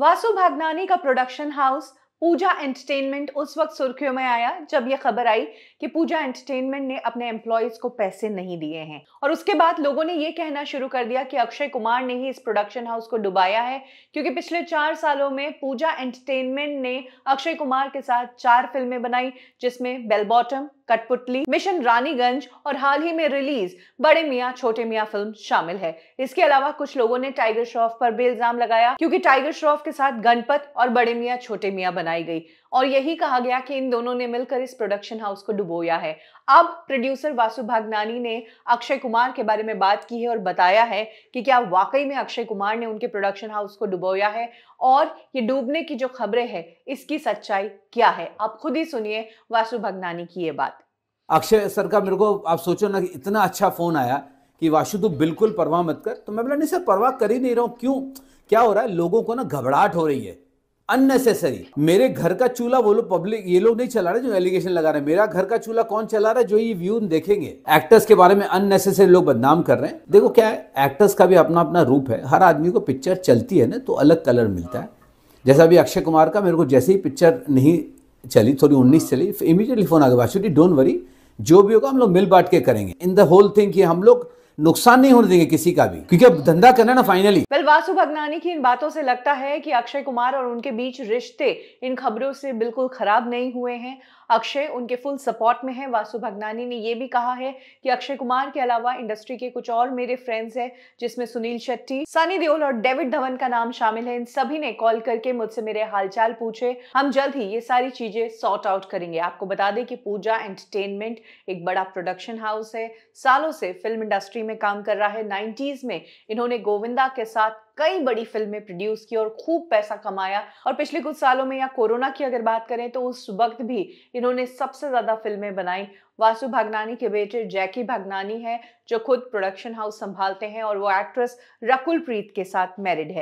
वासु भागनानी का production house पूजा entertainment उस वक्त सुर्खियों में आया जब यह खबर आई कि पूजा एंटरटेनमेंट ने अपने एम्प्लॉयज को पैसे नहीं दिए हैं और उसके बाद लोगों ने यह कहना शुरू कर दिया कि अक्षय कुमार ने ही इस प्रोडक्शन हाउस को डुबाया है क्योंकि पिछले चार सालों में पूजा एंटरटेनमेंट ने अक्षय कुमार के साथ चार फिल्में बनाई जिसमें बेलबॉटम कटपुतली मिशन रानीगंज और हाल ही में रिलीज बड़े मियाँ छोटे मियाँ फिल्म शामिल है इसके अलावा कुछ लोगों ने टाइगर श्रॉफ पर भी इल्जाम लगाया क्योंकि टाइगर श्रॉफ के साथ गणपत और बड़े मियाँ छोटे मियाँ बना बनाई गई और यही कहा गया कि इन दोनों ने मिलकर इस प्रोडक्शन हाउस को डुबोया है अब प्रोड्यूसर वासु भागनानी ने अक्षय कुमार के बारे में बात की है और बताया है कि क्या वाकई में अक्षय कुमार ने उनके प्रोडक्शन हाउस को डुबोया है और ये डूबने की जो खबरें है इसकी सच्चाई क्या है आप खुद ही सुनिए वासु भगनानी की ये बात अक्षय सर का मेरे को आप सोचो ना कि इतना अच्छा फोन आया कि वाशु तू बिल्कुल परवाह मत कर तो मैं बोला नहीं सर परवाह कर ही नहीं रहा हूँ क्यों क्या हो रहा है लोगों को ना घबराहट हो रही है अननेसेसरी मेरे घर का चूल्हा वो लोग पब्लिक ये लोग नहीं चला रहे जो एलिगेशन लगा रहे हैं मेरा घर का चूल्हा कौन चला रहा है जो ये व्यू देखेंगे एक्टर्स के बारे में अननेसेसरी लोग बदनाम कर रहे हैं देखो क्या है एक्टर्स का भी अपना अपना रूप है हर आदमी को पिक्चर चलती है ना तो अलग कलर मिलता है जैसा अभी अक्षय कुमार का मेरे को जैसे ही पिक्चर नहीं चली थोड़ी उन्नीस चली इमीडिएटली फोन आ गया डोंट वरी जो भी होगा हम लोग मिल बांट के करेंगे इन द होल थिंग कि हम लोग नुकसान नहीं होने देंगे किसी का भी क्योंकि अब धंधा करना ना फाइनली वेल वासु भगनानी की इन बातों से लगता है कि अक्षय कुमार और उनके बीच रिश्ते इन खबरों से बिल्कुल खराब नहीं हुए हैं अक्षय उनके फुल सपोर्ट में है वासु भगनानी ने ये भी कहा है कि अक्षय कुमार के अलावा इंडस्ट्री के कुछ और मेरे फ्रेंड्स हैं जिसमें सुनील शेट्टी सनी देओल और डेविड धवन का नाम शामिल है इन सभी ने कॉल करके मुझसे मेरे हालचाल पूछे हम जल्द ही ये सारी चीजें सॉर्ट आउट करेंगे आपको बता दें कि पूजा एंटरटेनमेंट एक बड़ा प्रोडक्शन हाउस है सालों से फिल्म इंडस्ट्री में काम कर रहा है नाइन्टीज में इन्होंने गोविंदा के साथ कई बड़ी फिल्में प्रोड्यूस की और खूब पैसा कमाया और पिछले कुछ सालों में या कोरोना की अगर बात करें तो उस वक्त भी इन्होंने सबसे ज़्यादा फिल्में बनाई वासु भागनानी के बेटे जैकी भागनानी हैं जो खुद प्रोडक्शन हाउस संभालते हैं और वो एक्ट्रेस रकुल प्रीत के साथ मैरिड है